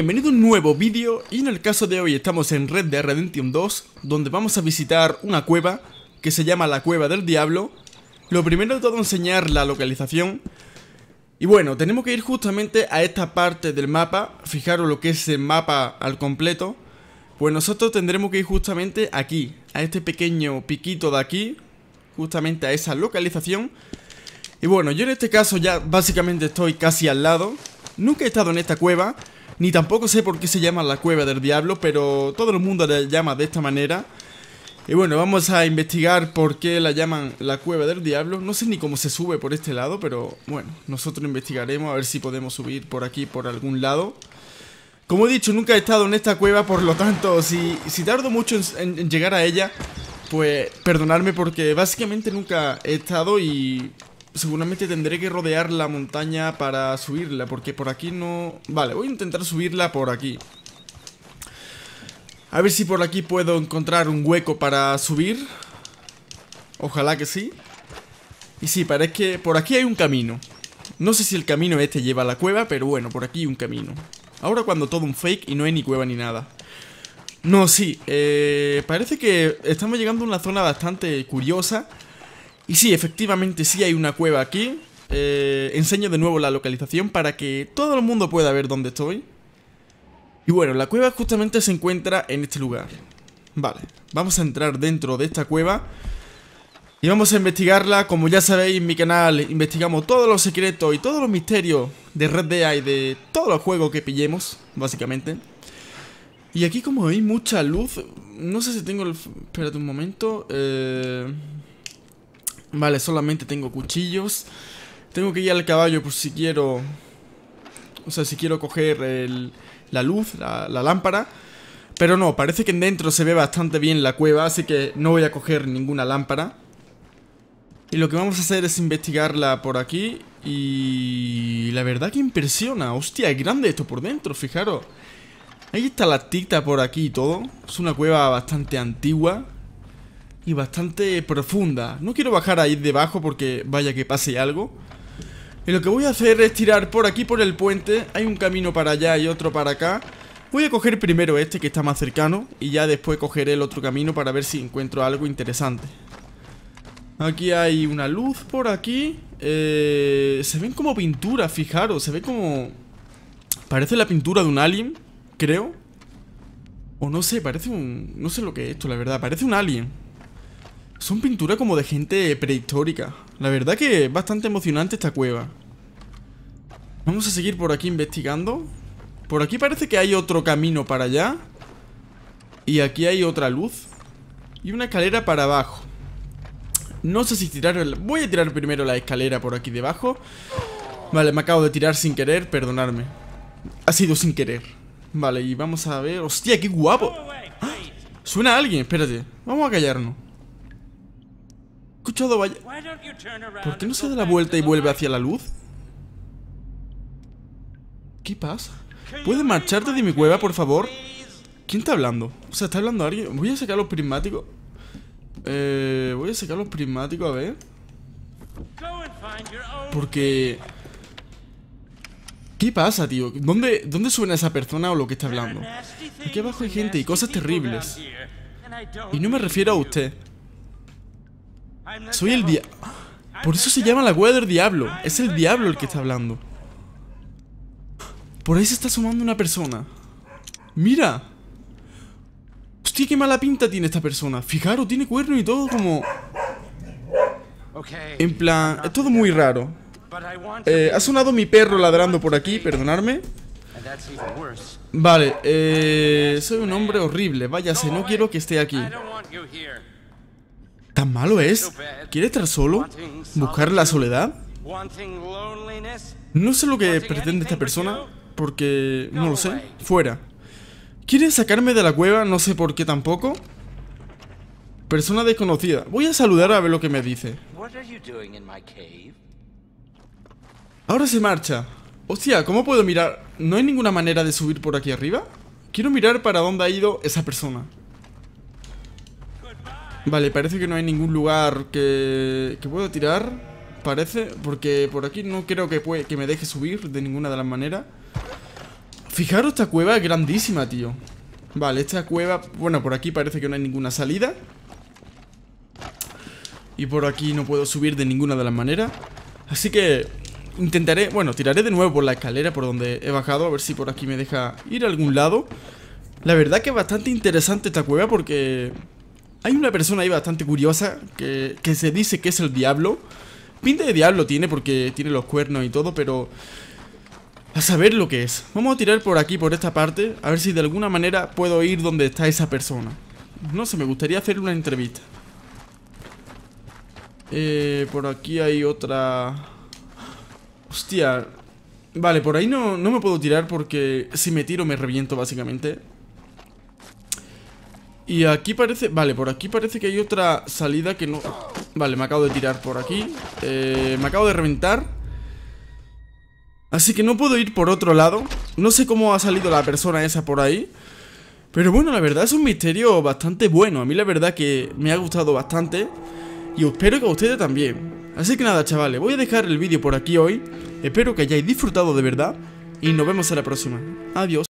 Bienvenido a un nuevo vídeo y en el caso de hoy estamos en Red de Redemption 2 donde vamos a visitar una cueva que se llama la Cueva del Diablo Lo primero de todo enseñar la localización Y bueno, tenemos que ir justamente a esta parte del mapa, fijaros lo que es el mapa al completo Pues nosotros tendremos que ir justamente aquí, a este pequeño piquito de aquí, justamente a esa localización Y bueno, yo en este caso ya básicamente estoy casi al lado Nunca he estado en esta cueva ni tampoco sé por qué se llama la cueva del diablo, pero todo el mundo la llama de esta manera. Y bueno, vamos a investigar por qué la llaman la cueva del diablo. No sé ni cómo se sube por este lado, pero bueno, nosotros investigaremos a ver si podemos subir por aquí, por algún lado. Como he dicho, nunca he estado en esta cueva, por lo tanto, si, si tardo mucho en, en llegar a ella, pues perdonadme porque básicamente nunca he estado y Seguramente tendré que rodear la montaña para subirla, porque por aquí no... Vale, voy a intentar subirla por aquí. A ver si por aquí puedo encontrar un hueco para subir. Ojalá que sí. Y sí, parece que por aquí hay un camino. No sé si el camino este lleva a la cueva, pero bueno, por aquí hay un camino. Ahora cuando todo un fake y no hay ni cueva ni nada. No, sí, eh, parece que estamos llegando a una zona bastante curiosa y sí, efectivamente sí hay una cueva aquí. Eh, enseño de nuevo la localización para que todo el mundo pueda ver dónde estoy. Y bueno, la cueva justamente se encuentra en este lugar. Vale, vamos a entrar dentro de esta cueva y vamos a investigarla. Como ya sabéis, en mi canal investigamos todos los secretos y todos los misterios de Red Dead y de todos los juegos que pillemos, básicamente. Y aquí como hay mucha luz, no sé si tengo el... Espérate un momento. Eh... Vale, solamente tengo cuchillos. Tengo que ir al caballo por si quiero... O sea, si quiero coger la luz, la, lámpara. Pero no, parece que dentro se ve bastante bien la cueva, así que no voy a coger ninguna lámpara. Y lo que vamos a hacer es investigarla por aquí y... La verdad que impresiona, hostia, es grande esto por dentro, fijaros. Ahí está la tita por aquí y todo. Es una cueva bastante antigua, y bastante profunda. No quiero bajar ahí debajo porque vaya que pase algo. Y lo que voy a hacer es tirar por aquí por el puente. Hay un camino para allá y otro para acá. Voy a coger primero este que está más cercano y ya después cogeré el otro camino para ver si encuentro algo interesante. Aquí hay una luz por aquí. Eh, se ven como pinturas, fijaros. Se ve como... Parece la pintura de un alien, creo. O no sé, parece un... No sé lo que es esto, la verdad. Parece un alien. Son pinturas como de gente prehistórica. La verdad que es bastante emocionante esta cueva. Vamos a seguir por aquí investigando. Por aquí parece que hay otro camino para allá. Y aquí hay otra luz. Y una escalera para abajo. No sé si tirar... Voy a tirar primero la escalera por aquí debajo. Vale, me acabo de tirar sin querer, perdonadme. Ha sido sin querer. Vale, y vamos a ver... ¡Hostia, qué guapo! ¡Ah! Suena alguien, espérate. Vamos a callarnos. ¿Por qué no se da la vuelta y vuelve hacia la luz? ¿Qué pasa? ¿Puedes marcharte de mi cueva, por favor? ¿Quién está hablando? O sea, ¿está hablando alguien? Voy a sacar los prismáticos eh, Voy a sacar los prismáticos, a ver Porque... ¿Qué pasa, tío? ¿Dónde, ¿Dónde suena esa persona o lo que está hablando? Aquí abajo hay gente y cosas terribles Y no me refiero a usted soy el diablo. Por eso se llama la Weather Diablo. Es el diablo el que está hablando. Por ahí se está sumando una persona. ¡Mira! Hostia, qué mala pinta tiene esta persona. Fijaros, tiene cuerno y todo como... En plan, es todo muy raro. Eh, ha sonado mi perro ladrando por aquí, perdonadme. Vale, eh, soy un hombre horrible. Váyase, no quiero que esté aquí. ¿Tan malo es? ¿Quiere estar solo? ¿Buscar la soledad? No sé lo que pretende esta persona, porque no lo sé. Fuera. ¿Quiere sacarme de la cueva? No sé por qué tampoco. Persona desconocida. Voy a saludar a ver lo que me dice. Ahora se marcha. Hostia, ¿cómo puedo mirar? ¿No hay ninguna manera de subir por aquí arriba? Quiero mirar para dónde ha ido esa persona. Vale, parece que no hay ningún lugar que, que puedo tirar, parece, porque por aquí no creo que, que me deje subir de ninguna de las maneras. Fijaros, esta cueva es grandísima, tío. Vale, esta cueva, bueno, por aquí parece que no hay ninguna salida. Y por aquí no puedo subir de ninguna de las maneras. Así que intentaré, bueno, tiraré de nuevo por la escalera por donde he bajado, a ver si por aquí me deja ir a algún lado. La verdad que es bastante interesante esta cueva porque hay una persona ahí bastante curiosa que, que se dice que es el diablo. Pinta de diablo tiene porque tiene los cuernos y todo, pero... A saber lo que es. Vamos a tirar por aquí, por esta parte, a ver si de alguna manera puedo ir donde está esa persona. No sé, me gustaría hacer una entrevista. Eh, por aquí hay otra... Hostia. Vale, por ahí no, no me puedo tirar porque si me tiro me reviento básicamente. Y aquí parece... Vale, por aquí parece que hay otra salida que no... Vale, me acabo de tirar por aquí eh, Me acabo de reventar Así que no puedo ir por otro lado No sé cómo ha salido la persona esa por ahí Pero bueno, la verdad es un misterio bastante bueno A mí la verdad que me ha gustado bastante Y espero que a ustedes también Así que nada, chavales, voy a dejar el vídeo por aquí hoy Espero que hayáis disfrutado de verdad Y nos vemos a la próxima Adiós